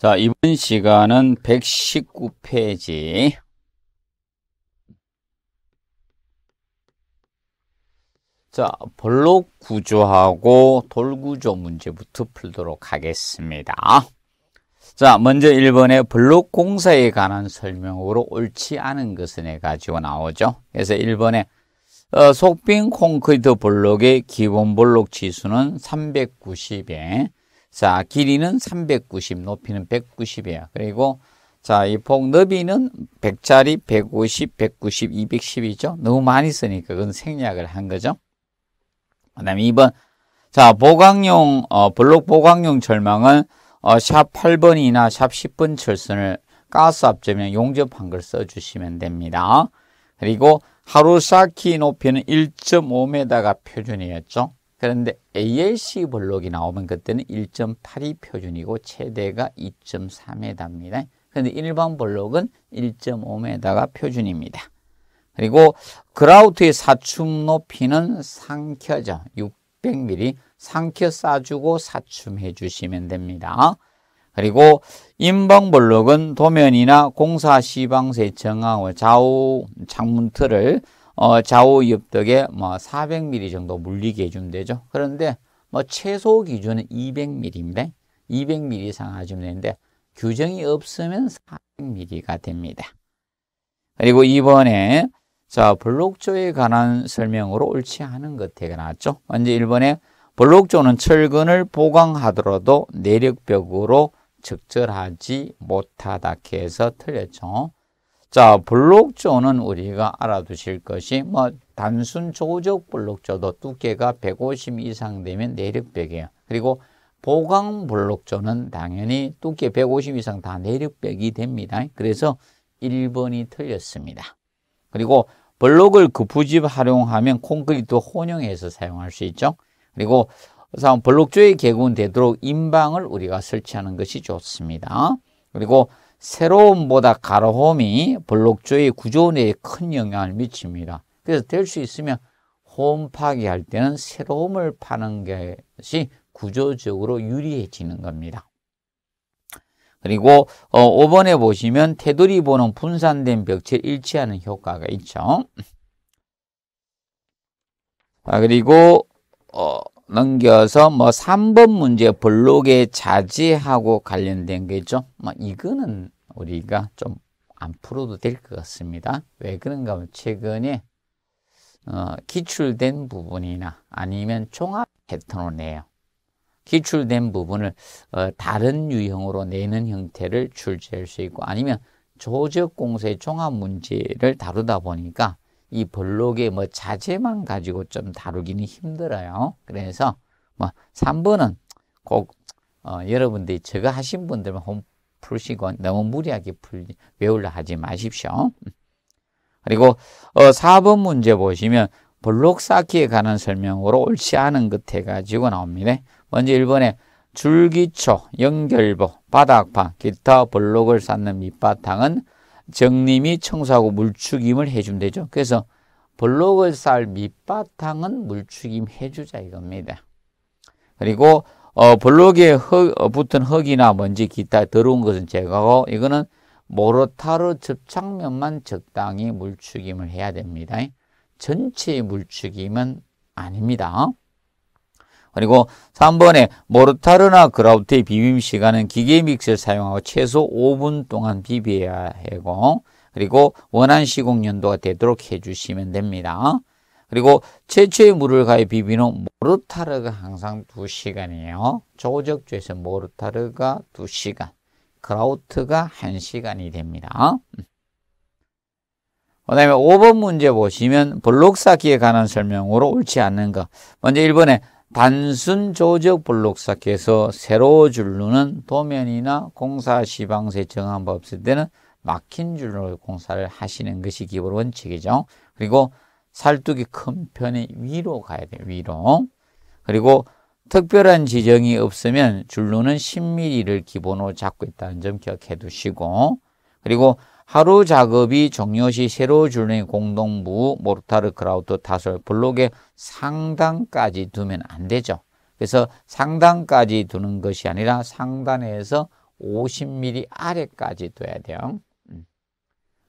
자, 이번 시간은 119페이지. 자, 블록 구조하고 돌구조 문제부터 풀도록 하겠습니다. 자, 먼저 1번에 블록 공사에 관한 설명으로 옳지 않은 것은 해가지고 나오죠. 그래서 1번에 어, 속빈 콘크리트 블록의 기본 블록 지수는 390에 자, 길이는 390, 높이는 190이야. 그리고 자, 이 폭 너비는 100짜리 150, 190, 210이죠. 너무 많이 쓰니까 그건 생략을 한 거죠. 그다음에 2번. 자, 보강용 어, 블록 보강용 절망은 어, 샵 8번이나 샵 10번 철선을 가스 앞점에 용접한 걸 써주시면 됩니다. 그리고 하루사키 높이는 1.5m가 표준이었죠. 그런데 ALC 블록이 나오면 그때는 1 8이 표준이고 최대가 2.3m입니다. 그런데 일반 볼록은 1.5m가 표준입니다. 그리고 그라우트의 사춤 높이는 상켜죠. 600mm 상켜 싸주고 사춤해 주시면 됩니다. 그리고 인방볼록은 도면이나 공사 시방세 정하고 좌우 창문틀을 어, 좌우 옆덕에 뭐 400mm 정도 물리게 해주면 되죠. 그런데 뭐 최소 기준은 200mm인데 200mm 이상 하시면 되는데 규정이 없으면 400mm가 됩니다. 그리고 이번에 자 블록조에 관한 설명으로 옳지 않은 것대가 나왔죠. 먼저 1번에 블록조는 철근을 보강하더라도 내력벽으로 적절하지 못하다 해서 틀렸죠. 자, 블록조는 우리가 알아두실 것이 뭐 단순 조적 블록조도 두께가 150 이상 되면 내력벽이에요. 그리고 보강 블록조는 당연히 두께 150 이상 다 내력벽이 됩니다. 그래서 1번이 틀렸습니다. 그리고 블록을 그부집 활용하면 콘크리트 혼용해서 사용할 수 있죠. 그리고 블록조의 개구 되도록 인방을 우리가 설치하는 것이 좋습니다. 그리고 새로움보다 가로홈이 블록주의 구조내에큰 영향을 미칩니다. 그래서 될 수 있으면 홈 파괴할 때는 새로움을 파는 것이 구조적으로 유리해지는 겁니다. 그리고 어, 5번에 보시면 테두리 보는 분산된 벽체를 일치하는 효과가 있죠. 아, 그리고 어, 넘겨서 뭐 3번 문제 블록의 자지하고 관련된 거죠뭐 이거는 우리가 좀 안 풀어도 될 것 같습니다. 왜 그런가 하면 최근에 어, 기출된 부분이나 아니면 종합 패턴으로 내요. 기출된 부분을 어, 다른 유형으로 내는 형태를 출제할 수 있고 아니면 조적 공세 종합 문제를 다루다 보니까 이 블록의 뭐 자제만 가지고 좀 다루기는 힘들어요. 그래서 뭐 3번은 꼭 어, 여러분들이 제가 하신 분들만 홈 푸시고 너무 무리하게 풀, 외우려 하지 마십시오. 그리고 어, 4번 문제 보시면 블록 쌓기에 관한 설명으로 옳지 않은 것 해가지고 나옵니다. 먼저 1번에 줄기초, 연결보, 바닥판, 기타 블록을 쌓는 밑바탕은 정림이 청소하고 물축임을 해주면되죠 그래서 블록을 쌓을 밑바탕은 물축임 해주자 이겁니다. 그리고 어, 블록에 흙, 어, 붙은 흙이나 먼지 기타 더러운 것은 제거하고 이거는 모로타르 접착면만 적당히 물축임을 해야 됩니다. 전체 의 물축임은 아닙니다. 그리고 3번에 모르타르나 그라우트의 비빔 시간은 기계 믹스를 사용하고 최소 5분 동안 비벼야 하고 그리고 원한 시공 연도가 되도록 해주시면 됩니다. 그리고 최초의 물을 가해 비비는 모르타르가 항상 2시간이에요. 조적조에서 모르타르가 2시간, 그라우트가 1시간이 됩니다. 그 다음에 5번 문제 보시면 블록 쌓기에 관한 설명으로 옳지 않는 것. 먼저 1번에 단순 조적 블록사께서 세로 줄로는 도면이나 공사 시방세 정한 바 없을 때는 막힌 줄로 공사를 하시는 것이 기본 원칙이죠. 그리고 살뚝이 큰 편이 위로 가야 돼요. 위로. 그리고 특별한 지정이 없으면 줄로는 10mm를 기본으로 잡고 있다는 점 기억해 두시고 그리고 하루 작업이 종료시 새로 줄는 공동부 모르타르 크라우트 타설 블록의 상단까지 두면 안 되죠. 그래서 상단까지 두는 것이 아니라 상단에서 50mm 아래까지 둬야 돼요. 음.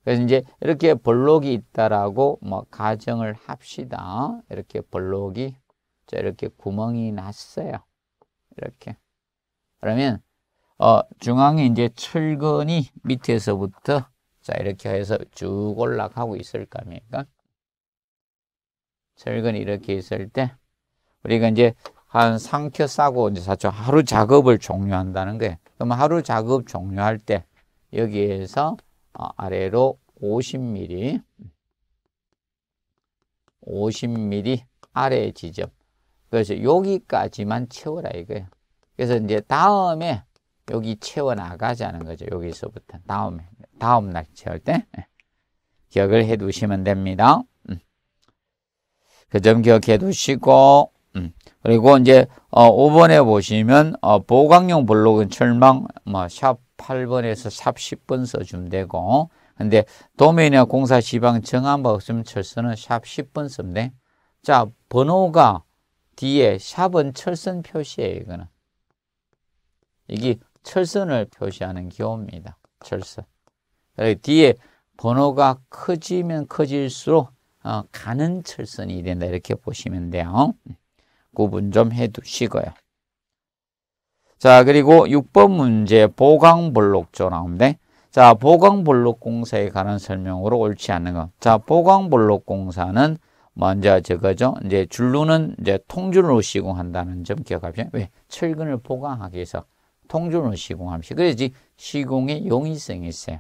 그래서 이제 이렇게 블록이 있다라고 뭐 가정을 합시다. 이렇게 블록이 이렇게 구멍이 났어요. 이렇게. 그러면 어, 중앙에 이제 철근이 밑에서부터 자, 이렇게 해서 쭉 올라가고 있을 거 아닙니까? 철근이 이렇게 있을 때, 우리가 이제 한 3켜 싸고 이제 4초 하루 작업을 종료한다는 거예요. 그럼 하루 작업 종료할 때, 여기에서 어, 아래로 50mm, 50mm 아래 지점. 그래서 여기까지만 채워라 이거예요. 그래서 이제 다음에 여기 채워나가자는 거죠. 여기서부터 다음, 다음 날 채울 때 예. 기억을 해 두시면 됩니다. 음. 그점 기억해 두시고 음. 그리고 이제 5번에 어, 보시면 어, 보강용 블록은 철망 뭐, 샵 8번에서 샵 10번 써주면 되고 근데 도면이나 공사 지방 정한 바 없으면 철선은 샵 10번 쓰면 돼. 자 번호가 뒤에 샵은 철선 표시예요 이거는. 이게 철선을 표시하는 기호입니다. 철선. 뒤에 번호가 커지면 커질수록 어, 가는 철선이 된다 이렇게 보시면 돼요. 구분 좀 해두시고요. 자 그리고 6번 문제 보강블록조 나오는데 자 보강블록공사에 관한 설명으로 옳지 않는 것. 자 보강블록공사는 먼저 저거죠. 이제 줄로는 이제 통줄로 시공한다는 점 기억하세요. 왜? 철근을 보강하기 위해서 통조는 시공합시 그래야지 시공의 용이성이 있어요.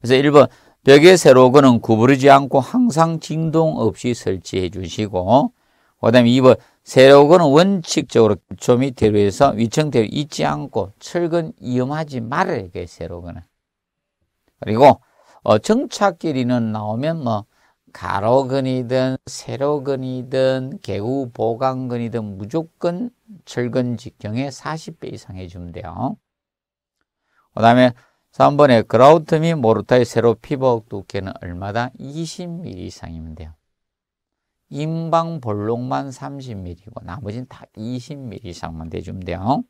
그래서 1번 벽의 세로근은 구부르지 않고 항상 진동 없이 설치해 주시고 그 다음에 2번 세로근은 원칙적으로 기초 밑대로 해서 위층대로 잊지 않고 철근 이음하지 말아야 돼요. 세로근은. 그리고 어, 정착 길이는 나오면 뭐 가로근이든 세로근이든 개우보강근이든 무조건 철근 직경에 40배 이상 해주면 돼요. 그 다음에 3번에 그라우트 및 모르타의 세로 피복 두께는 얼마다? 20mm 이상이면 돼요. 인방 볼록만 30mm고 나머지는 다 20mm 이상만 돼주면 돼요.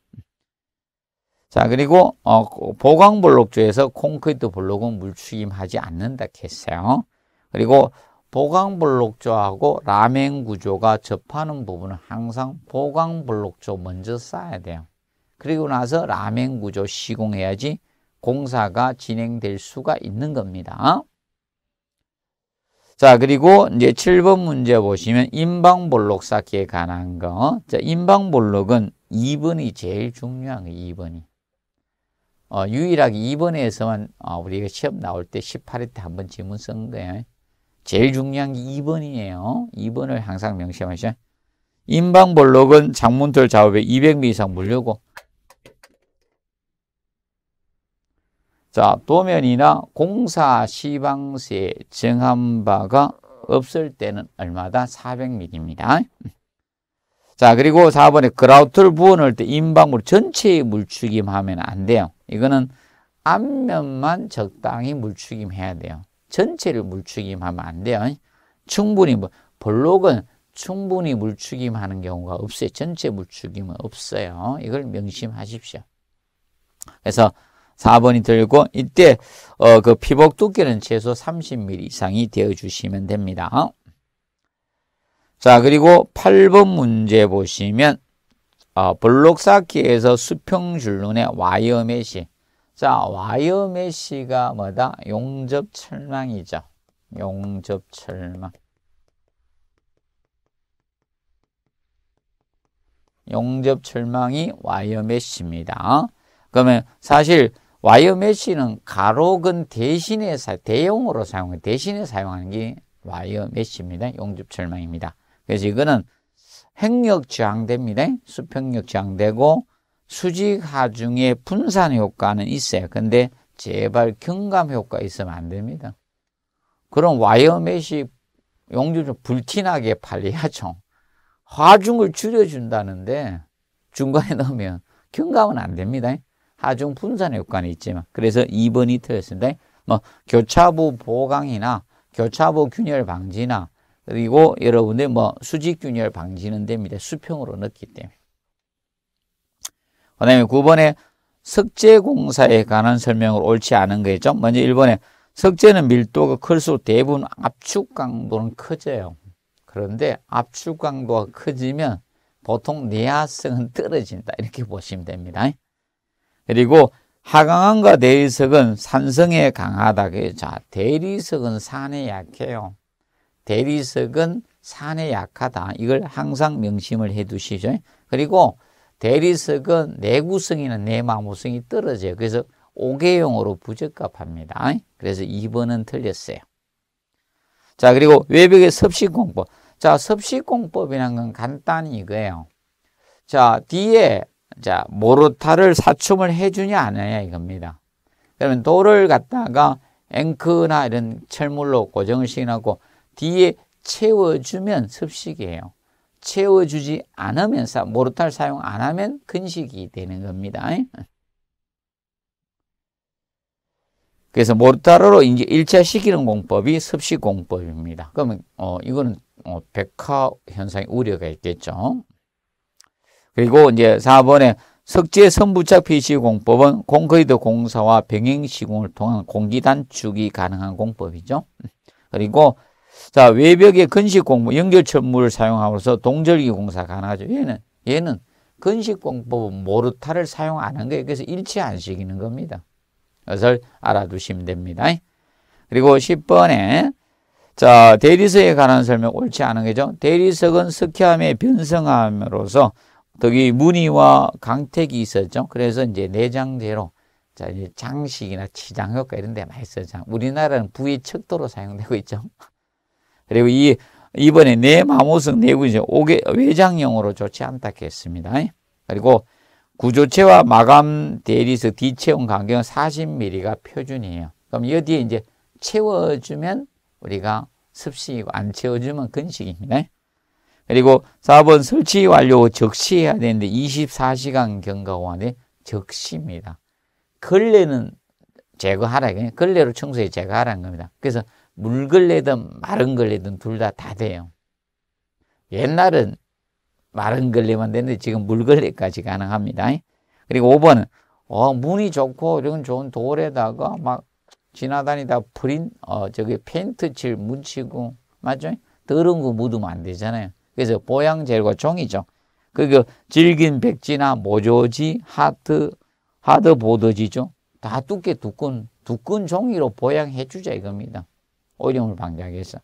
자 그리고 어, 보강 볼록조에서 콘크리트 볼록은 물축임하지 않는다 했어요. 그리고 보강블록조하고 라멘 구조가 접하는 부분은 항상 보강블록조 먼저 쌓아야 돼요. 그리고 나서 라멘 구조 시공해야지 공사가 진행될 수가 있는 겁니다. 자, 그리고 이제 7번 문제 보시면 인방볼록 쌓기에 관한 거. 자, 인방볼록은 2번이 제일 중요한 거예요, 2번이. 어, 유일하게 2번에서만 어, 우리가 시험 나올 때 18회 때한번 지문 쓴 거예요. 제일 중요한 게 2번이에요. 2번을 항상 명심하셔. 인방볼록은 장문틀 작업에 2 0 0미 m 이상 물려고. 자, 도면이나 공사 시방세 정한 바가 없을 때는 얼마다? 400mm입니다. 자, 그리고 4번에 그라우트를 부어 넣을 때인방으로 전체에 물축임하면 안 돼요. 이거는 앞면만 적당히 물축임해야 돼요. 전체를 물추임하면안 돼요. 충분히 뭐 볼록은 충분히 물축임하는 경우가 없어요. 전체 물축임은 없어요. 이걸 명심하십시오. 그래서 4번이 들고 이때 어, 그 피복 두께는 최소 30mm 이상이 되어 주시면 됩니다. 자 그리고 8번 문제 보시면 어, 블록 쌓기에서 수평 줄눈의 와이어 메시 자, 와이어 메시가 뭐다? 용접 철망이죠. 용접 철망. 용접 철망이 와이어 메시입니다. 그러면 사실 와이어 메시는 가로근 대신에 대용으로 사용, 대신에 사용하는 게 와이어 메시입니다. 용접 철망입니다. 그래서 이거는 행력 저항됩니다. 수평력 저항되고 수직하 중에 분산 효과는 있어요. 근데 제발 경감 효과 있으면 안 됩니다. 그럼 와이어맷이 용주 좀 불티나게 팔려야죠. 하중을 줄여준다는데 중간에 넣으면 경감은 안 됩니다. 하중 분산 효과는 있지만 그래서 2번이 틀렸습니다. 뭐 교차부 보강이나 교차부 균열 방지나 그리고 여러분들 뭐 수직 균열 방지는 됩니다. 수평으로 넣기 때문에. 그 다음에 9번에 석재공사에 관한 설명을 옳지 않은 거죠 먼저 1번에 석재는 밀도가 클수록 대부분 압축 강도는 커져요. 그런데 압축 강도가 커지면 보통 내화성은 떨어진다. 이렇게 보시면 됩니다. 그리고 하강암과 대리석은 산성에 강하다 자, 대리석은 산에 약해요. 대리석은 산에 약하다. 이걸 항상 명심을 해 두시죠. 그리고 대리석은 내구성이나 내마모성이 떨어져요. 그래서 5개용으로 부적합합니다. 그래서 2번은 틀렸어요. 자, 그리고 외벽의 섭식공법. 자, 섭식공법이란 건 간단히 이거예요. 자, 뒤에 자, 모로타를 사춤을 해주냐 안 하냐 이겁니다. 그러면 돌을 갖다가 앵크나 이런 철물로 고정을 시켜고 놓 뒤에 채워주면 섭식이에요 채워주지 않으면서 모르탈 사용 안 하면 근식이 되는 겁니다. 그래서 모르타르로 이제 일체시키는 공법이 습식 공법입니다. 그러면 어, 이거는 어, 백화 현상의 우려가 있겠죠. 그리고 이제 4번에 석재 선부착 p c 공법은 콘크리트 공사와 병행 시공을 통한 공기 단축이 가능한 공법이죠. 그리고 자, 외벽에 근식 공부, 연결 천물을 사용함으로써 동절기 공사 가능하죠. 얘는, 얘는 근식 공법 은 모르타를 사용 안한 거예요. 그래서 일치 안 시키는 겁니다. 그것을 알아두시면 됩니다. 그리고 10번에 자, 대리석에 관한 설명 옳지 않은 거죠. 대리석은 석회암의 변성함으로써 여기 무늬와 강택이 있었죠. 그래서 이제 내장재로 자, 이제 장식이나 치장 효과 이런 데 많이 쓰죠. 우리나라는 부위 척도로 사용되고 있죠. 그리고 이 이번에 내 마모성 내구이죠. 네 외장형으로 좋지 않다 했습니다. 그리고 구조체와 마감 대리석 뒤체온 간격은 40mm가 표준이에요. 그럼 여기에 이제 채워주면 우리가 습식이고 안 채워주면 근식입니다. 그리고 4번 설치 완료 적시해야 되는데 24시간 경과호 안에 적시입니다. 걸레는 제거하라. 걸레로 청소해 제거하라는 겁니다. 그래서 물걸레든 마른 걸레든 둘 다다 다 돼요. 옛날은 마른 걸레만 됐는데 지금 물걸레까지 가능합니다. 그리고 5번은 어, 문이 좋고 이런 좋은 돌에다가 막 지나다니다 프린 어 저기 페인트 칠 묻히고 맞죠? 더러운 거 묻으면 안 되잖아요. 그래서 보양 재료 종이죠. 그리고 질긴 백지나 모조지, 하트, 하드 보드지죠. 다 두께 두꺼운 두꺼운 종이로 보양해 주자 이겁니다. 어려움을 방지하기 위해서.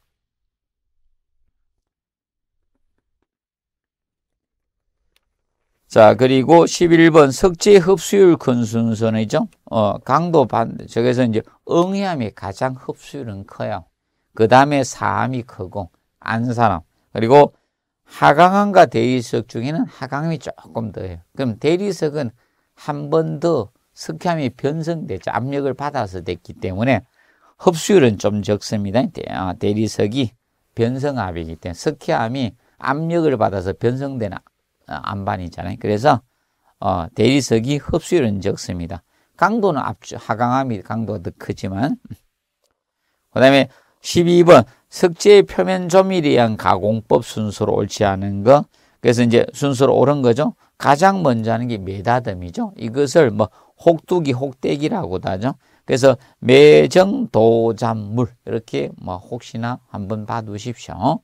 자, 그리고 11번 석재 흡수율 근순선이죠. 어, 강도 반, 저기서 이제 응이암이 가장 흡수율은 커요. 그 다음에 사암이 크고, 안사암. 그리고 하강암과 대리석 중에는 하강암이 조금 더해요. 그럼 대리석은 한 번 더 석회암이 변성되죠. 압력을 받아서 됐기 때문에 흡수율은 좀 적습니다. 아, 대리석이 변성압이기 때문에 석회암이 압력을 받아서 변성되는 아, 암반이잖아요. 그래서 어, 대리석이 흡수율은 적습니다. 강도는 압, 하강암이 강도가 더 크지만 그 다음에 12번 석재의 표면 조밀에 의한 가공법 순서로 옳지 않은 거 그래서 이제 순서로 옳은 거죠. 가장 먼저 하는 게 메다듬이죠. 이것을 뭐 혹두기, 혹대기라고도 하죠. 그래서 매정도잔물 이렇게 뭐 혹시나 한번 봐두십시오.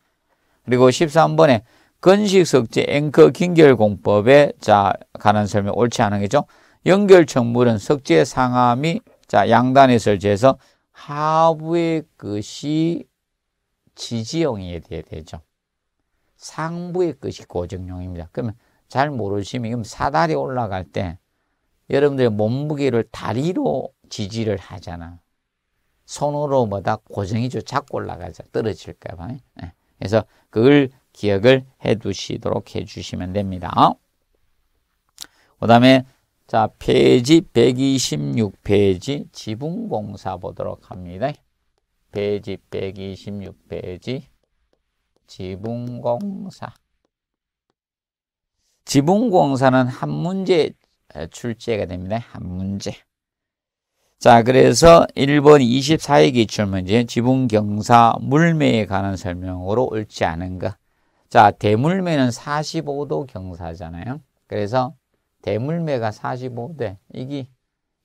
그리고 13번에 건식석재 앵커 긴결공법에 자 가는 설명 옳지 않은 게죠. 연결청물은 석재 상암이 자 양단에 설치해서 하부의 것이 지지용이 되죠. 상부의 것이 고정용입니다. 그러면 잘 모르시면 지금 사다리 올라갈 때 여러분들의 몸무게를 다리로 지지를 하잖아. 손으로 뭐다 고정이죠. 잡고 올라가자. 떨어질까 봐. 예. 그래서 그걸 기억을 해두시도록 해주시면 됩니다. 그 다음에 자 페이지 126페이지 지붕공사 보도록 합니다. 페이지 126페이지 지붕공사 지붕공사는 한 문제 출제가 됩니다. 한 문제. 자, 그래서 1번 2 4의 기출문제 지붕경사 물매에 관한 설명으로 옳지 않은가? 자, 대물매는 45도 경사잖아요. 그래서 대물매가 45대. 이게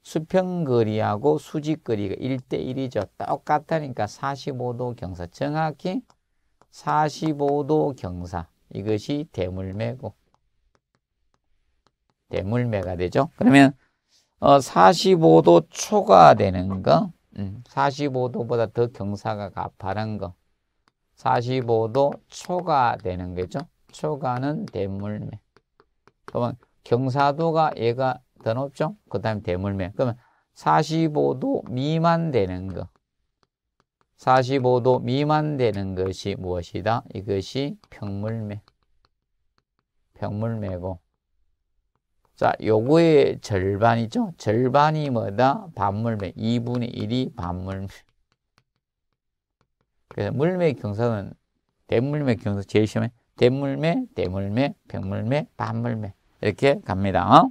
수평거리하고 수직거리가 1대1이죠. 똑같으니까 45도 경사. 정확히 45도 경사. 이것이 대물매고. 대물매가 되죠. 그러면 어, 45도 초과되는 거, 음, 45도보다 더 경사가 가파른 거, 45도 초과되는 거죠. 초과는 대물매. 그러면 경사도가 얘가 더 높죠? 그 다음에 대물매. 그러면 45도 미만 되는 거. 45도 미만 되는 것이 무엇이다? 이것이 평물매. 평물매고 자, 요거의 절반이죠. 절반이 뭐다? 반물매. 2분의 1이 반물매. 그래서 물매 경사는 대물매 경사 제일 시험에 대물매, 대물매, 백물매, 반물매 이렇게 갑니다. 어?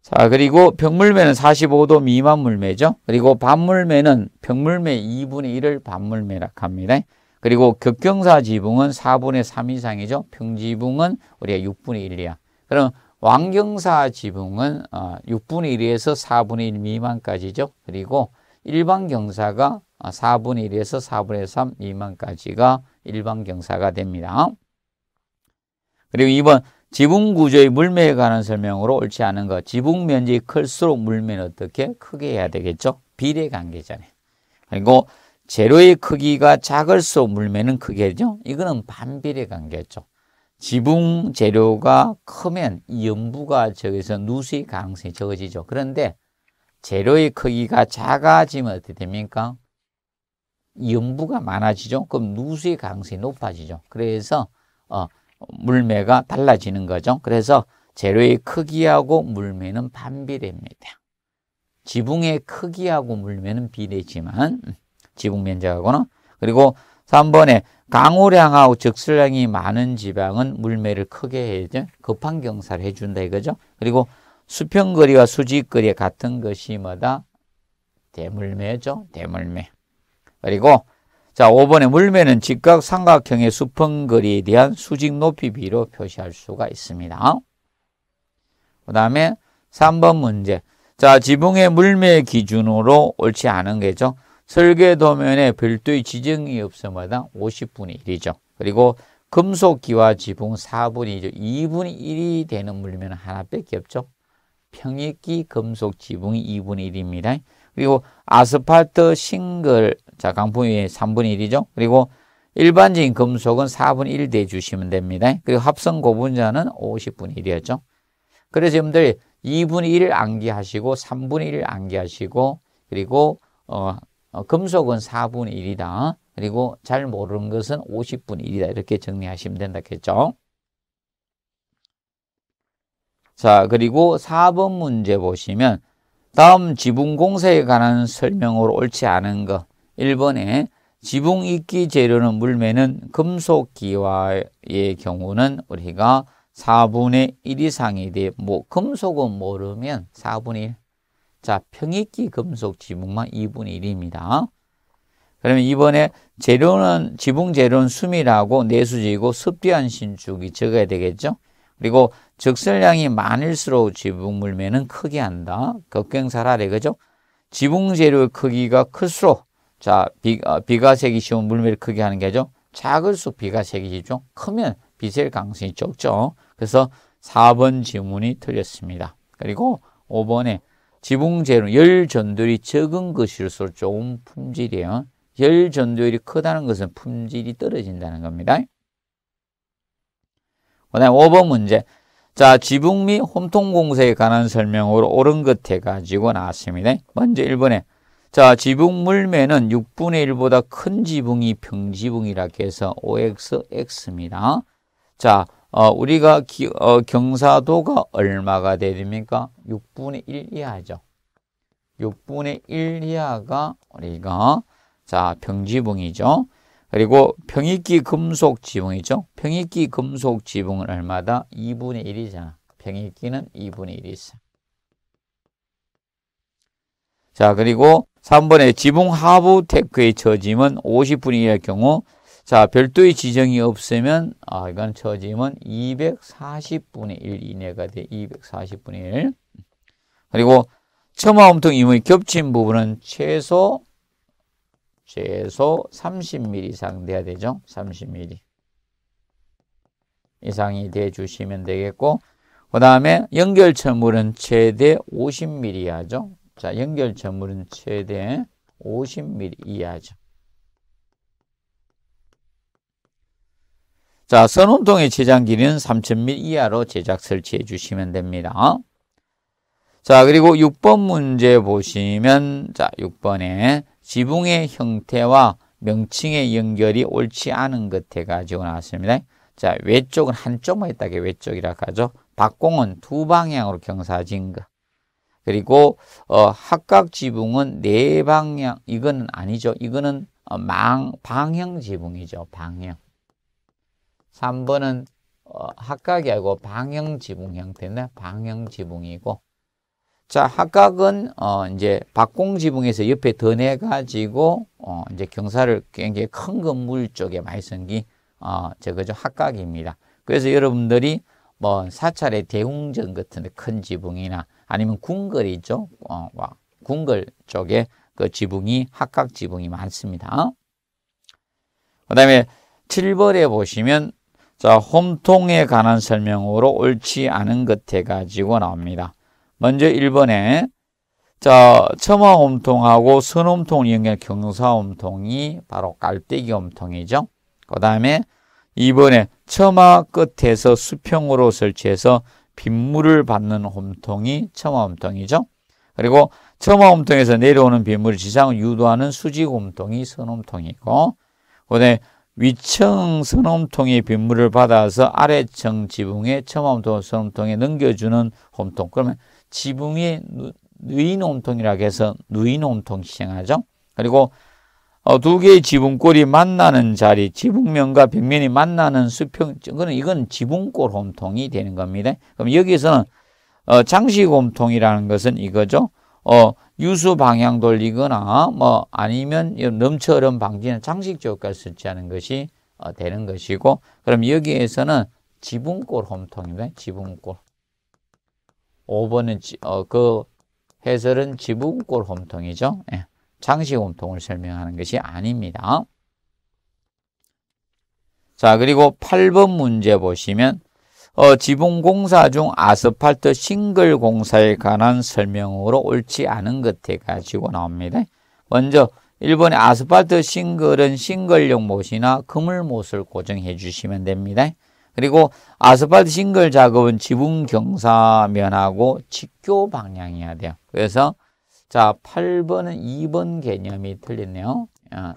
자, 그리고 병물매는 45도 미만 물매죠. 그리고 반물매는 병물매 2분의 1을 반물매라 합니다. 그리고 격경사 지붕은 4분의 3 이상이죠. 평지붕은 우리가 6분의 1이야. 그럼 왕경사 지붕은 6분의 어, 1에서 4분의 1 미만까지죠. 그리고 일반 경사가 4분의 어, 1에서 4분의 3 미만까지가 일반 경사가 됩니다. 그리고 2번 지붕 구조의 물매에 관한 설명으로 옳지 않은 것. 지붕 면적이 클수록 물매는 어떻게 크게 해야 되겠죠? 비례 관계잖아요. 그리고 제로의 크기가 작을수록 물매는 크게죠. 이거는 반비례 관계죠. 지붕 재료가 크면 염부가 저기서 누수의 가능성이 적어지죠. 그런데 재료의 크기가 작아지면 어떻게 됩니까? 염부가 많아지죠. 그럼 누수의 가능성이 높아지죠. 그래서 어, 물매가 달라지는 거죠. 그래서 재료의 크기하고 물매는 반비례입니다. 지붕의 크기하고 물매는 비례지만 음, 지붕 면적하거나 그리고 3번에 강우량하고 적수량이 많은 지방은 물매를 크게 해야죠. 급한 경사를 해준다 이거죠. 그리고 수평거리와 수직거리 같은 것이 뭐다? 대물매죠. 대물매. 그리고 자 5번에 물매는 직각 삼각형의 수평거리에 대한 수직 높이 비로 표시할 수가 있습니다. 그 다음에 3번 문제. 자 지붕의 물매 기준으로 옳지 않은 거죠 설계도면에 별도의 지정이 없음마다 50분의 1이죠. 그리고 금속기와 지붕 4분의 1, 2분의 1이 되는 물면 하나밖에 없죠. 평익기 금속 지붕이 2분의 1입니다. 그리고 아스팔트 싱글, 자, 강풍의 3분의 1이죠. 그리고 일반적인 금속은 4분의 1 대주시면 됩니다. 그리고 합성 고분자는 50분의 1이었죠. 그래서 여러분들 2분의 1 암기하시고 3분의 1 암기하시고 그리고 어, 어, 금속은 4분의 1이다. 그리고 잘 모르는 것은 50분의 1이다. 이렇게 정리하시면 된다겠죠. 자, 그리고 4번 문제 보시면 다음 지붕 공사에 관한 설명으로 옳지 않은 것. 1번에 지붕 이기 재료는 물매는 금속기와의 경우는 우리가 4분의 1이상이대뭐 금속은 모르면 4분의 1 자, 평익기 금속 지붕만 2분의 1입니다. 그러면 이번에 재료는 지붕 재료는 수밀하고 내수지이고 습기한 신축이 적어야 되겠죠. 그리고 적설량이 많을수록 지붕 물매는 크게 한다. 급경사라래 그죠? 지붕 재료의 크기가 클수록 자 비, 어, 가 새기 쉬운 물매를 크게 하는 게죠. 작을수록 비가 새기 쉽죠. 크면 비셀 가성이 적죠. 그래서 4번 지문이 틀렸습니다. 그리고 5번에 지붕재는 열 전도율이 적은 것일수록 좋은 품질이에요. 열 전도율이 크다는 것은 품질이 떨어진다는 겁니다. 그 다음에 5번 문제. 자, 지붕 및 홈통 공사에 관한 설명으로 옳은 것 해가지고 나왔습니다. 먼저 1번에. 자, 지붕 물매는 6분의 1보다 큰 지붕이 평지붕이라 해서 OX, X입니다. 자, 어, 우리가 기, 어, 경사도가 얼마가 되야 됩니까? 6분의 1 이하죠. 6분의 1 이하가 우리가 자 평지붕이죠. 그리고 평익기 금속 지붕이죠. 평익기 금속 지붕은 얼마다? 2분의 1이잖아. 평익기는 2분의 1이죠. 자 그리고 3번에 지붕 하부 테크의 처짐은 50분 이하의 경우 자, 별도의 지정이 없으면, 아, 이건 처짐은 240분의 1 이내가 돼. 240분의 1. 그리고 처마 홈통 임의 겹친 부분은 최소, 최소 30mm 이상 돼야 되죠. 30mm. 이상이 돼 주시면 되겠고, 그 다음에 연결처물은 최대 50mm 이하죠. 자, 연결천물은 최대 50mm 이하죠. 자, 선운동의 제장 길이는 3,000mm 이하로 제작 설치해 주시면 됩니다. 자, 그리고 6번 문제 보시면 자, 6번에 지붕의 형태와 명칭의 연결이 옳지 않은 것에 가지고 나왔습니다. 자, 외쪽은 한쪽만 있다게 외쪽이라 고 하죠. 박공은 두 방향으로 경사진 것. 그리고 어, 합각 지붕은 네 방향 이거는 아니죠. 이거는 어, 망 방향 지붕이죠. 방향. 3번은 어, 합각이 아니고 방향 지붕 형태네. 방향 지붕이고. 자, 합각은 어, 이제 박공 지붕에서 옆에 더내 가지고 어, 이제 경사를 굉장히 큰 건물 쪽에 많이 쓴게 어, 저거죠. 합각입니다. 그래서 여러분들이 뭐 사찰의 대웅전 같은 데큰 지붕이나 아니면 궁궐이 죠 어, 궁궐 쪽에 그 지붕이 합각 지붕이 많습니다. 어? 그다음에 7번에 보시면 자, 홈통에 관한 설명으로 옳지 않은 것 해가지고 나옵니다. 먼저 1번에 자, 처마홈통하고 선홈통 연결 경사홈통이 바로 깔때기홈통이죠. 그 다음에 2번에 처마 끝에서 수평으로 설치해서 빗물을 받는 홈통이 처마홈통이죠. 그리고 처마홈통에서 내려오는 빗물을 지상 유도하는 수직홈통이 선홈통이고 그다음에 위층 선홈통이 빗물을 받아서 아래층 지붕에 첨홈통 선홈통에 넘겨주는 홈통. 그러면 지붕이 누인 홈통이라고 해서 누인 홈통 시행하죠. 그리고 어, 두 개의 지붕골이 만나는 자리, 지붕면과 벽면이 만나는 수평, 그건 이건 지붕골 홈통이 되는 겁니다. 그럼 여기서는 어, 장식 홈통이라는 것은 이거죠. 어, 유수 방향 돌리거나 뭐 아니면 넘처럼 방지는 장식적역까지 설치하는 것이 어, 되는 것이고 그럼 여기에서는 지붕골 홈통입니다. 지붕골. 5번은 어, 그 해설은 지붕골 홈통이죠. 예. 장식 홈통을 설명하는 것이 아닙니다. 자, 그리고 8번 문제 보시면 어, 지붕공사 중 아스팔트 싱글 공사에 관한 설명으로 옳지 않은 것 해가지고 나옵니다. 먼저 1번의 아스팔트 싱글은 싱글용 못이나 그물못을 고정해 주시면 됩니다. 그리고 아스팔트 싱글 작업은 지붕 경사면하고 직교 방향이어야 돼요. 그래서 자 8번은 2번 개념이 틀리네요. 아,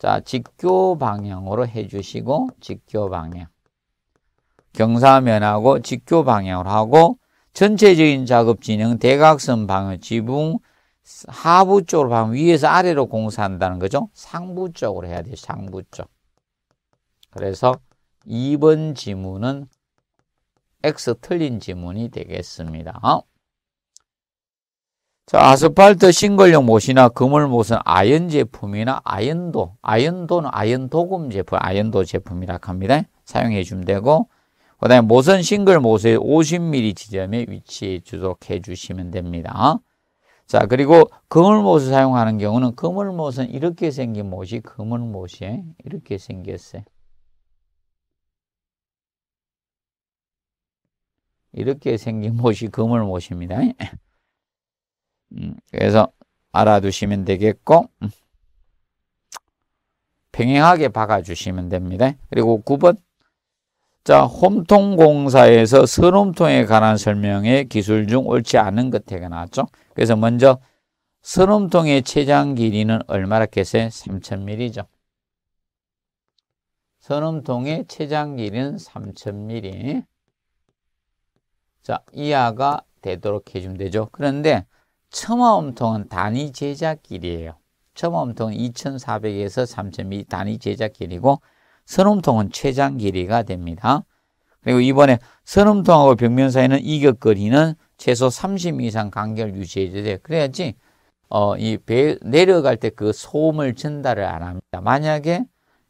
자 직교 방향으로 해주시고 직교 방향. 경사면하고 직교 방향으로 하고 전체적인 작업 진행 대각선 방향 지붕 하부 쪽으로 방 위에서 아래로 공사한다는 거죠. 상부 쪽으로 해야 돼요. 상부 쪽. 그래서 2번 지문은 X 틀린 지문이 되겠습니다. 자, 아스팔트 싱글용 못이나 금을 못은 아연 제품이나 아연도, 아연도는 아연 도금 제품, 아연도 제품이라 고 합니다. 사용해 주면 되고 그 다음에 모선 싱글 모세의 50mm 지점에 위치해 주도해 록 주시면 됩니다. 자, 그리고 그물못을 사용하는 경우는 그물못은 이렇게 생긴 못이 그물못이 이렇게 생겼어요. 이렇게 생긴 못이 그물못입니다. 음, 그래서 알아두시면 되겠고 음, 평행하게 박아주시면 됩니다. 그리고 9번 자, 홈통공사에서 선홈통에 관한 설명에 기술 중 옳지 않은 것에가 나왔죠. 그래서 먼저 선홈통의 최장 길이는 얼마라 했어요? 3,000mm죠. 선홈통의 최장 길이는 3,000mm. 자, 이하가 되도록 해주면 되죠. 그런데 첨화홈통은 단위 제작 길이에요. 첨화홈통은 2,400에서 3,000mm 단위 제작 길이고 선음통은 최장 길이가 됩니다. 그리고 이번에 선음통하고 벽면 사이는 이격거리는 최소 30 이상 간격을 유지해야 돼요. 그래야지 어, 이 배, 내려갈 때 그 소음을 전달을 안 합니다. 만약에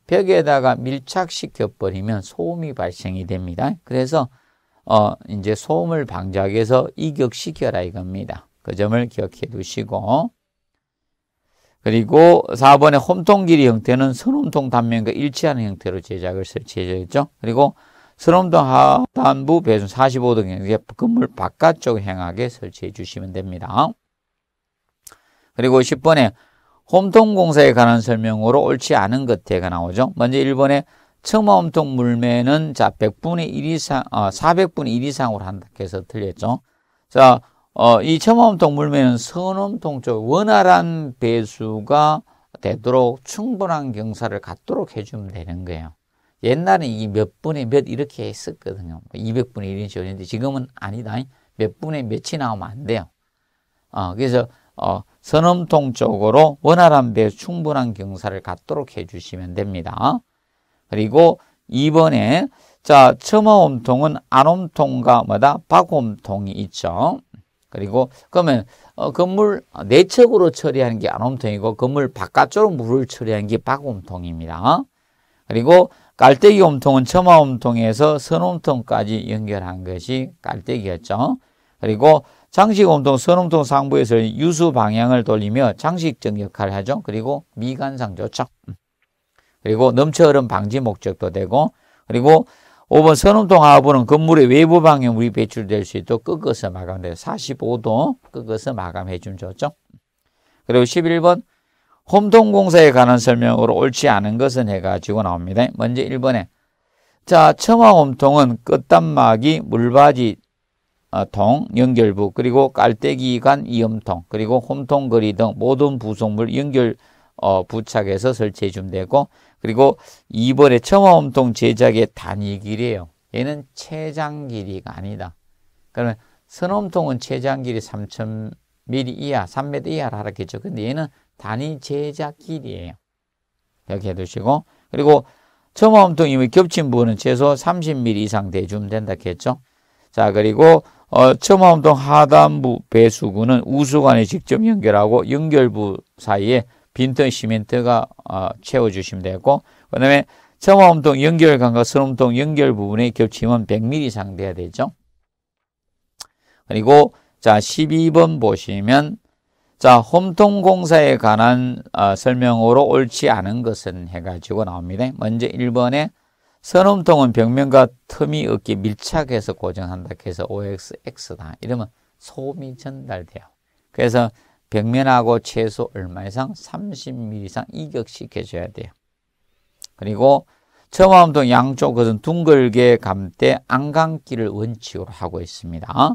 벽에다가 밀착시켜 버리면 소음이 발생이 됩니다. 그래서 어, 이제 소음을 방지하기 위해서 이격시켜라 이겁니다. 그 점을 기억해 두시고 그리고 4번의 홈통 길이 형태는 선홈통 단면과 일치하는 형태로 제작을 설치해져있죠 그리고 선홈통 하단부 배수 45등에 건물 바깥쪽 향하게 설치해 주시면 됩니다. 그리고 10번에 홈통 공사에 관한 설명으로 옳지 않은 것대가 나오죠. 먼저 1번에 처마 홈통 물매는 자 100분의 1 이상 어, 400분의 1 이상으로 한다 해서 틀렸죠. 자 어, 이 처음암통 물매는 선암통 쪽 원활한 배수가 되도록 충분한 경사를 갖도록 해주면 되는 거예요. 옛날에 이몇 분에 몇 이렇게 했었거든요. 200분의 1인 지원인데 지금은 아니다. 몇 분에 몇이 나오면 안 돼요. 어, 그래서 어, 선음통 쪽으로 원활한 배 충분한 경사를 갖도록 해주시면 됩니다. 그리고 2번에 자 처마음통은 안음통과 뭐다 박음통이 있죠. 그리고 그러면 어, 건물 아, 내측으로 처리하는 게 안홈통이고 건물 바깥쪽으로 물을 처리하는 게 박홈통입니다. 그리고 깔때기 홈통은 처마홈통에서 선홈통까지 연결한 것이 깔때기였죠. 그리고 장식홈통, 선홈통 상부에서 유수 방향을 돌리며 장식적 역할을 하죠. 그리고 미관상 좋죠. 음. 그리고 넘쳐 흐름 방지 목적도 되고 그리고 5번 선음동 하부는 건물의 외부 방향물이 배출될 수 있도록 꺾어서 마감돼요. 45도 꺾어서 마감해 주면 좋죠. 그리고 11번 홈통공사에 관한 설명으로 옳지 않은 것은 해가지고 나옵니다. 먼저 1번에 자 처마 홈통은 끝단막이 물바지 어, 통, 연결부, 그리고 깔때기관 이음통, 그리고 홈통거리 등 모든 부속물 연결 어, 부착해서 설치해 주면 되고 그리고 2번에 청화홈통 제작의 단위 길이에요. 얘는 최장 길이가 아니다. 그러면 선홈통은 최장 길이 3,000mm 이하, 3m 이하라 하겠죠. 근데 얘는 단위 제작 길이에요. 이렇게 해두시고 그리고 청화홈통 이미 겹친 부분은 최소 30mm 이상 대주면 된다 했죠. 자 그리고 어, 첨화운동 하단부 배수구는 우수관에 직접 연결하고 연결부 사이에 빈턴 시멘트가 어, 채워주시면 되고 그 다음에 청화음통 연결관과 선음통 연결 부분의 겹치면 100mm 이상 돼야 되죠. 그리고 자 12번 보시면 자 홈통 공사에 관한 어, 설명으로 옳지 않은 것은 해가지고 나옵니다. 먼저 1번에 선음통은 벽면과 틈이 없게 밀착해서 고정한다 해서 OXX다 이러면 소음이 전달돼요. 그래서 벽면하고 채소 얼마 이상? 30mm 이상 이격시켜줘야 돼요. 그리고 처마음동 양쪽 것은 둥글게 감때 안강기를 원칙으로 하고 있습니다.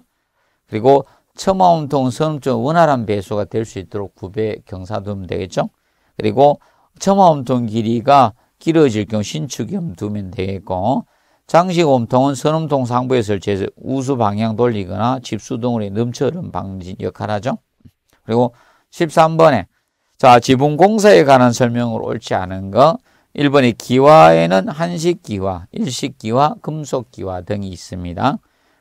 그리고 처마음동 섬쪽 원활한 배수가 될 수 있도록 구배 경사두면 되겠죠. 그리고 처마음통 길이가 길어질 경우 신축염 두면 되겠고 장식음통은 선음통 상부에 설치해서 우수 방향 돌리거나 집수동으로 넘쳐흐름 방지 역할 하죠. 그리고 13번에 자지붕 공사에 관한 설명으로 옳지 않은 거 1번의 기와에는 한식 기와, 일식 기와, 금속 기와 등이 있습니다.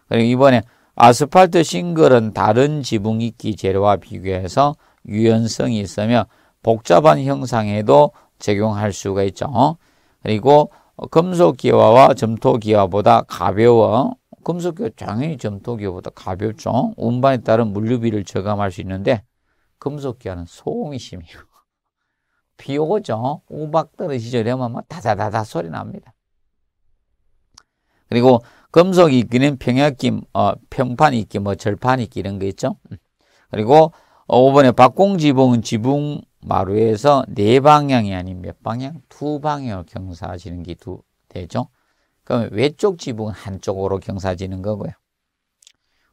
그리고 이번에 아스팔트 싱글은 다른 지붕 입기 재료와 비교해서 유연성이 있으며 복잡한 형상에도 적용할 수가 있죠. 그리고 금속 기와와 점토 기와보다 가벼워. 금속 기와 당연히 점토 기와보다 가볍죠. 운반에 따른 물류비를 저감할 수 있는데 금속기와는 소음이심이요. 비 오죠. 우박 떨어지죠. 이러면 막 다다다다 소리 납니다. 그리고 금속이 있기는 평약기, 어, 평판이 있기, 뭐 절판이 있기 이런 거 있죠. 음. 그리고 5번에 박공지붕은 지붕 마루에서 네 방향이 아닌 몇 방향? 두 방향으로 경사지는 게 두, 되죠. 그럼 왼쪽 지붕은 한쪽으로 경사지는 거고요.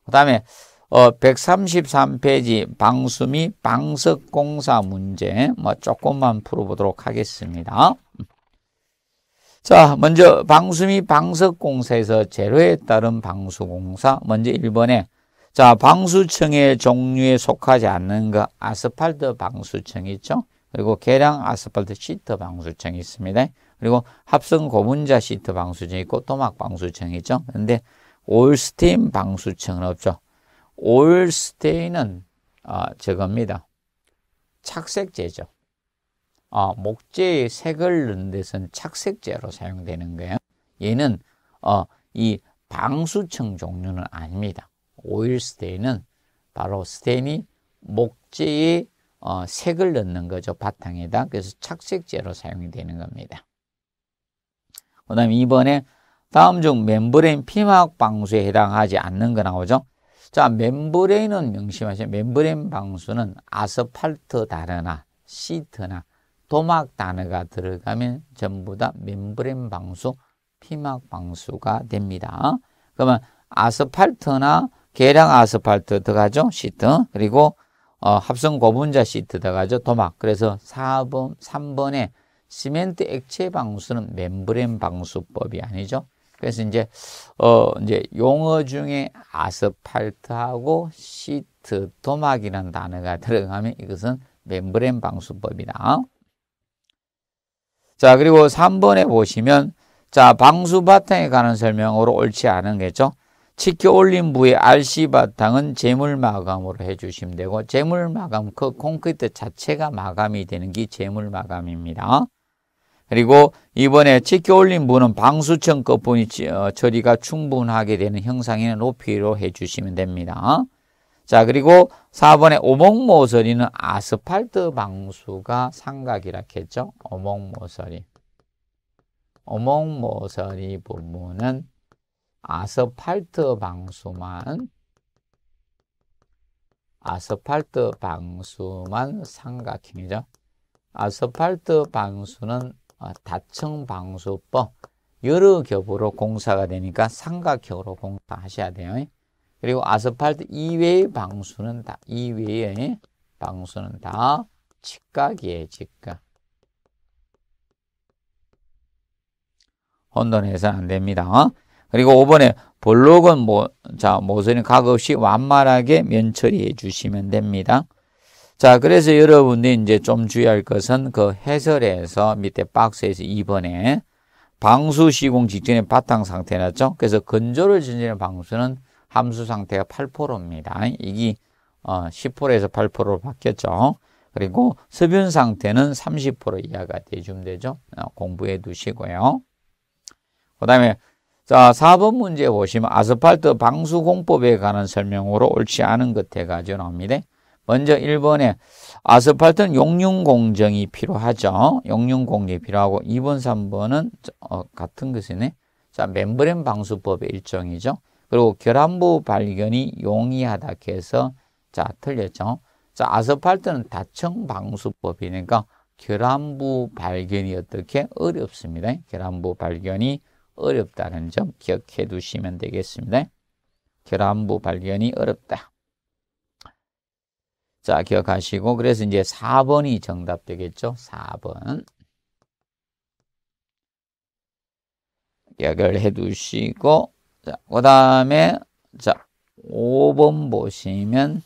그 다음에 어, 133페이지 방수미 방석공사 문제 뭐 조금만 풀어보도록 하겠습니다. 자, 먼저 방수미 방석공사에서 재료에 따른 방수공사 먼저 1번에 자, 방수층의 종류에 속하지 않는 것 아스팔트 방수층 있죠? 그리고 계량 아스팔트 시트 방수층이 있습니다. 그리고 합성 고분자 시트 방수층 있고 토막 방수층 있죠? 그런데 올스팀 방수층은 없죠. 올스테이는 아, 저겁니다. 착색제죠. 아, 목재에 색을 넣는 데서는 착색제로 사용되는 거예요. 얘는 어, 이 방수층 종류는 아닙니다. 오일 스테인은 바로 스테인이 목재에 어, 색을 넣는 거죠. 바탕에다. 그래서 착색제로 사용이 되는 겁니다. 그 다음에 이번에 다음 중 멤브레인 피막 방수에 해당하지 않는 거 나오죠. 자, 멤브레인은 명심하세요. 멤브레인 방수는 아스팔트 단어나 시트나 도막 단어가 들어가면 전부 다 멤브레인 방수, 피막 방수가 됩니다. 그러면 아스팔트나 계량 아스팔트 들어가죠. 시트. 그리고 어, 합성 고분자 시트 들어가죠. 도막. 그래서 4번, 3번에 시멘트 액체 방수는 멤브레인 방수법이 아니죠. 그래서 이제 어 이제 용어 중에 아스팔트하고 시트 도막이라는 단어가 들어가면 이것은 멤브렌 방수법이다. 자 그리고 3번에 보시면 자 방수 바탕에 관한 설명으로 옳지 않은 게죠. 치켜 올린 부의 RC 바탕은 재물 마감으로 해주시면 되고 재물 마감 그 콘크리트 자체가 마감이 되는 게 재물 마감입니다. 그리고 이번에 찍혀 올린 분은 방수청 것뿐이 어, 처리가 충분하게 되는 형상의 높이로 해주시면 됩니다. 자 그리고 4번에 오목모서리는 아스팔트 방수가 삼각이라 했죠. 오목모서리. 오목모서리 부분은 아스팔트 방수만 아스팔트 방수만 삼각형이죠. 아스팔트 방수는 아, 다층방수법 여러 겹으로 공사가 되니까 삼각형으로 공사하셔야 돼요. 그리고 아스팔트 이외의 방수는 다 이외의 방수는 다 직각이에요. 직각. 혼돈해서는 안 됩니다. 그리고 5번에 볼록은 모, 자, 모서리는 각없이 완만하게 면처리해 주시면 됩니다. 자, 그래서 여러분이 이제 좀 주의할 것은 그 해설에서 밑에 박스에서 2번에 방수 시공 직전의 바탕 상태였죠. 그래서 건조를 진지는 방수는 함수 상태가 8%입니다. 이게 10%에서 어, 8%로 바뀌었죠. 그리고 습윤 상태는 30% 이하가 대중 되죠. 어, 공부해 두시고요. 그 다음에 자, 4번 문제 보시면 아스팔트 방수 공법에 관한 설명으로 옳지 않은 것에가지고 나옵니다. 먼저 1번에 아스팔트는 용융 공정이 필요하죠. 용융 공정이 필요하고 2번, 3번은 어, 같은 것이네. 자, 멤브렌 방수법의 일종이죠. 그리고 결함부 발견이 용이하다 해서 자, 틀렸죠. 자, 아스팔트는 다청 방수법이니까 결함부 발견이 어떻게 어렵습니다. 결함부 발견이 어렵다는 점 기억해 두시면 되겠습니다. 결함부 발견이 어렵다. 자, 기억하시고 그래서 이제 4번이 정답 되겠죠? 4번. 기억해 두시고 자, 그다음에 자, 5번 보시면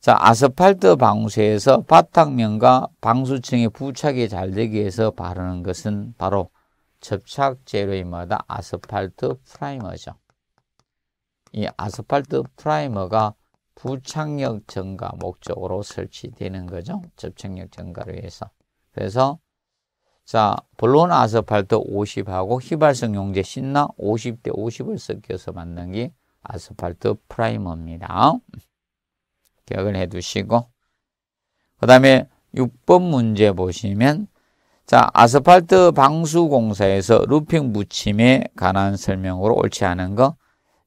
자, 아스팔트 방수에서 바탕면과 방수층의 부착이 잘 되기 위해서 바르는 것은 바로 접착 재료입니다 아스팔트 프라이머죠. 이 아스팔트 프라이머가 부착력 증가 목적으로 설치되는 거죠. 접착력 증가를 위해서. 그래서 자 볼론 아스팔트 50하고 휘발성 용제 신나 50대 50을 섞여서 만든 게 아스팔트 프라이머입니다. 기억을 해두시고 그 다음에 6번 문제 보시면 자 아스팔트 방수공사에서 루핑 무침에 관한 설명으로 옳지 않은 거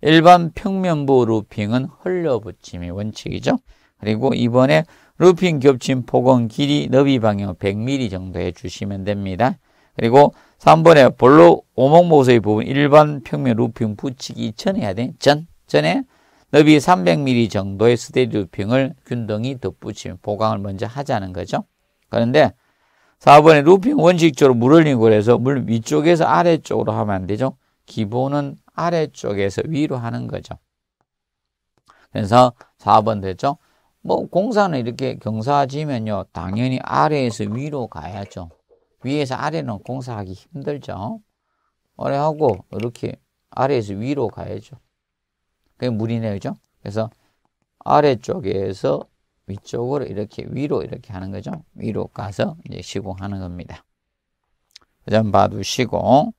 일반 평면부 루핑은 흘려붙임이 원칙이죠. 그리고 이번에 루핑 겹친 폭은 길이 너비 방향 100mm 정도 해주시면 됩니다. 그리고 3번에 볼로 오목 모서의 부분 일반 평면 루핑 붙이기 전해야 에 돼. 전, 전에 너비 300mm 정도의 스테디 루핑을 균등히 덧붙이면 보강을 먼저 하자는 거죠. 그런데 4번에 루핑 원칙적으로 물을 흘린 거서물 위쪽에서 아래쪽으로 하면 안 되죠. 기본은 아래쪽에서 위로 하는 거죠. 그래서 4번 됐죠. 뭐 공사는 이렇게 경사 지면요 당연히 아래에서 위로 가야죠. 위에서 아래는 공사하기 힘들죠. 아래하고 이렇게 아래에서 위로 가야죠. 그게 물이네요. 그죠? 그래서 아래쪽에서 위쪽으로 이렇게 위로 이렇게 하는 거죠. 위로 가서 이제 시공하는 겁니다. 그 점 봐두시고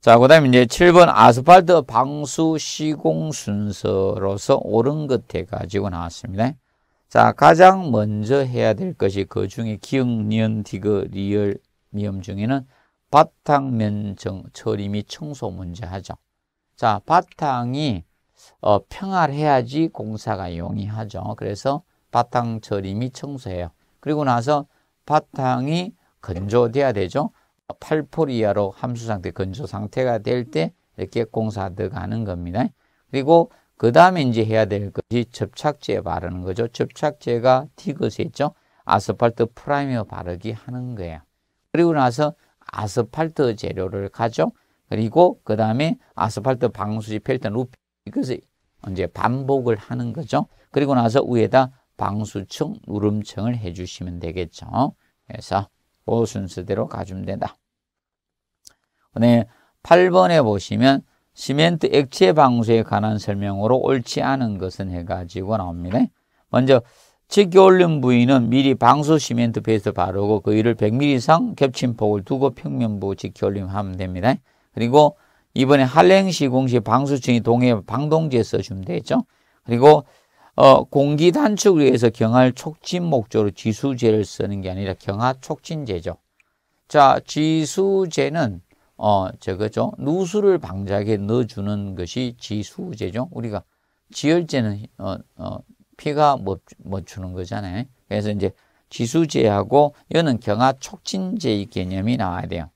자, 그 다음에 이제 7번 아스팔트 방수 시공 순서로서 옳은 끝에 가지고 나왔습니다. 자, 가장 먼저 해야 될 것이 그 중에 기억, 니은, 디귿, 리을, 미음 중에는 바탕면 정, 처리 및 청소 문제 하죠. 자, 바탕이 어, 평활해야지 공사가 용이하죠. 그래서 바탕 처리 및 청소해요. 그리고 나서 바탕이 건조돼야 되죠. 8폴 이하로 함수 상태, 건조 상태가 될 때 이렇게 공사하드가 는 겁니다. 그리고 그 다음에 이제 해야 될 것이 접착제 바르는 거죠. 접착제가 티것이 있죠. 아스팔트 프라이머 바르기 하는 거예요. 그리고 나서 아스팔트 재료를 가죠. 그리고 그 다음에 아스팔트 방수지 펠트 루피 이것을 이제 반복을 하는 거죠. 그리고 나서 위에다 방수층 누름층을 해주시면 되겠죠. 그래서 그 순서대로 가주면된다 오늘 8번에 보시면 시멘트 액체 방수에 관한 설명으로 옳지 않은 것은 해가지고 나옵니다. 먼저 측겨올림 부위는 미리 방수 시멘트 베이스 바르고 그 위를 100mm 이상 겹친 폭을 두고 평면부 직겨올림하면 됩니다. 그리고 이번에 한랭 시공 시 방수층이 동해 방동지 써주면 되죠. 그리고 어, 공기 단축을 위해서 경화 촉진 목적으로 지수제를 쓰는 게 아니라 경화 촉진제죠. 자, 지수제는 어, 저거죠. 누수를 방작에 넣어주는 것이 지수제죠. 우리가 지열제는 어, 어, 피가 못, 못는 거잖아요. 그래서 이제 지수제하고 이거는 경화 촉진제의 개념이 나와야 돼요.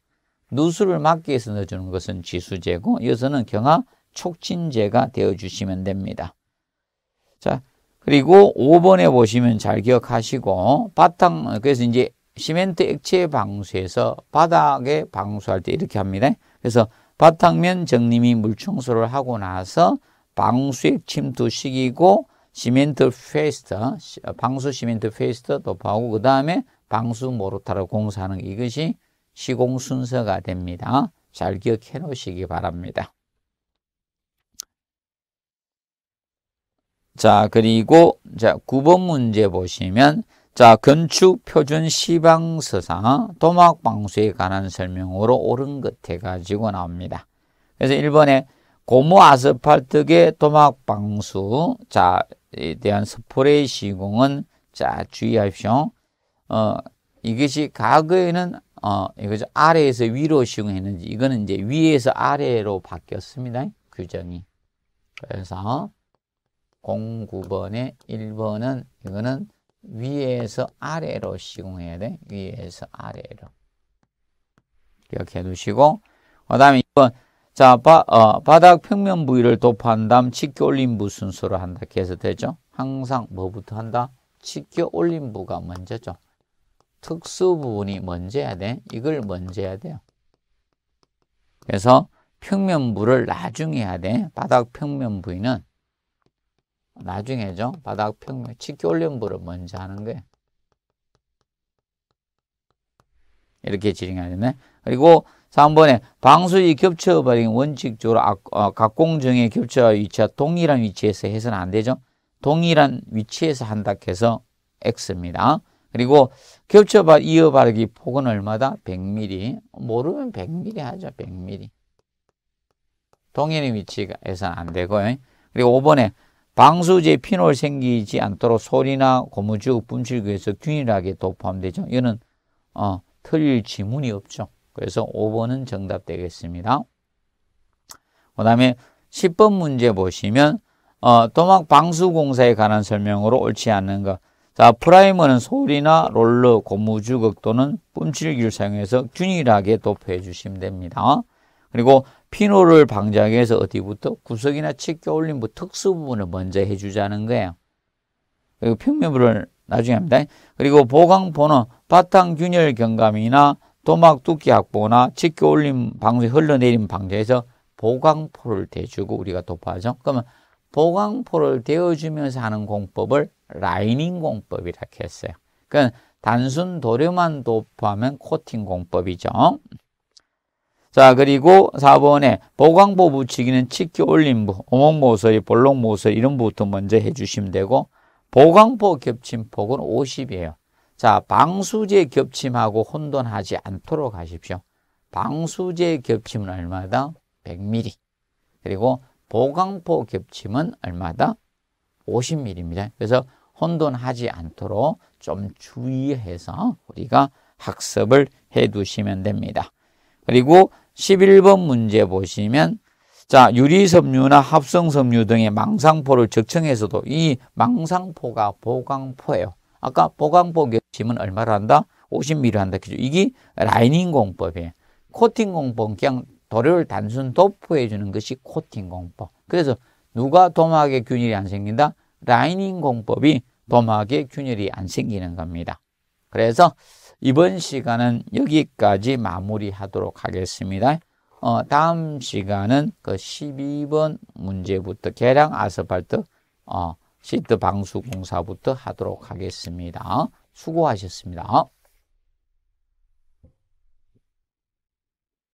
누수를 막기 위해서 넣어주는 것은 지수제고 이것은 경화 촉진제가 되어주시면 됩니다. 자, 그리고 5번에 보시면 잘 기억하시고 바탕 그래서 이제 시멘트 액체 방수에서 바닥에 방수할 때 이렇게 합니다. 그래서 바탕면 정림이 물 청소를 하고 나서 방수액 침투 식이고 시멘트 페스터 방수 시멘트 페스터 도포하고 그 다음에 방수 모로타로 공사하는 이것이 시공 순서가 됩니다. 잘 기억해 놓으시기 바랍니다. 자, 그리고 자, 9번 문제 보시면 자, 건축 표준 시방서상 도막 방수에 관한 설명으로 옳은 것 해 가지고 나옵니다. 그래서 1번에 고무 아스팔트계 도막 방수 자에 대한 스프레이 시공은 자, 주의하십시오. 어, 이것이 과거에는 어, 이거죠. 아래에서 위로 시공했는지 이거는 이제 위에서 아래로 바뀌었습니다. 규정이. 그래서 09번에 1번은 이거는 위에서 아래로 시공해야 돼. 위에서 아래로. 기억해 두시고 그 다음에 이번자 바, 어, 바닥 평면 부위를 도포한 다음 직켜 올림부 순서로 한다. 계속 되죠. 항상 뭐부터 한다? 직켜 올림부가 먼저죠. 특수 부분이 먼저 해야 돼. 이걸 먼저 해야 돼요. 그래서 평면부를 나중에 해야 돼. 바닥 평면 부위는 나중에죠. 바닥 평면 치기 올림부를 먼저 하는 거예요. 이렇게 진행해야 되네. 그리고 3번에 방수이 겹쳐버린 원칙적으로 어, 각공정의 겹쳐 위치와 동일한 위치에서 해서는 안 되죠. 동일한 위치에서 한다 해서 X입니다. 그리고 겹쳐 이어 바르기 폭은 얼마다? 100mm. 모르면 100mm 하죠. 100mm. 동일한 위치에서는 안 되고요. 그리고 5번에 방수제 피놀 생기지 않도록 소리나 고무줄 분출기 위해서 균일하게 도포함되죠. 이거는 어, 틀릴 지문이 없죠. 그래서 5번은 정답 되겠습니다. 그 다음에 10번 문제 보시면 어, 도막 방수 공사에 관한 설명으로 옳지 않는 것. 자, 프라이머는 소리나 롤러, 고무주걱 또는 뿜칠기를 사용해서 균일하게 도포해 주시면 됩니다. 그리고 피노를 방지하기 위해서 어디부터 구석이나 치켜 올린 뭐 특수 부분을 먼저 해주자는 거예요. 그리고 평면부를 나중에 합니다. 그리고 보강포는 바탕 균열 경감이나 도막 두께 확보나 치켜 올린 방수 흘러내린 방지에서 보강포를 대주고 우리가 도파하죠. 그러면 보강포를 대어주면서 하는 공법을 라이닝 공법이라고 했어요. 그건 그러니까 단순 도료만 도포하면 코팅 공법이죠. 자 그리고 4번에 보강보 붙이기는 치키 올림부, 오목모서리, 볼록모서리 이런 부부터 먼저 해주시면 되고 보강보 겹침폭은 50이에요. 자 방수제 겹침하고 혼돈하지 않도록 하십시오. 방수제 겹침은 얼마다? 100mm. 그리고 보강포 겹침은 얼마다? 50mm입니다. 그래서 혼돈하지 않도록 좀 주의해서 우리가 학습을 해 두시면 됩니다. 그리고 11번 문제 보시면 자, 유리섬유나 합성섬유 등의 망상포를 적층해서도 이 망상포가 보강포예요. 아까 보강포 겹침은 얼마를 한다? 50mm 한다. 그죠? 이게 라이닝 공법이에요. 코팅 공법 그냥 도료를 단순 도포해 주는 것이 코팅 공법. 그래서 누가 도막에 균열이 안 생긴다? 라이닝 공법이 도막에 균열이 안 생기는 겁니다. 그래서 이번 시간은 여기까지 마무리하도록 하겠습니다. 어, 다음 시간은 그 12번 문제부터 계량 아스팔트 어, 시트 방수 공사부터 하도록 하겠습니다. 수고하셨습니다.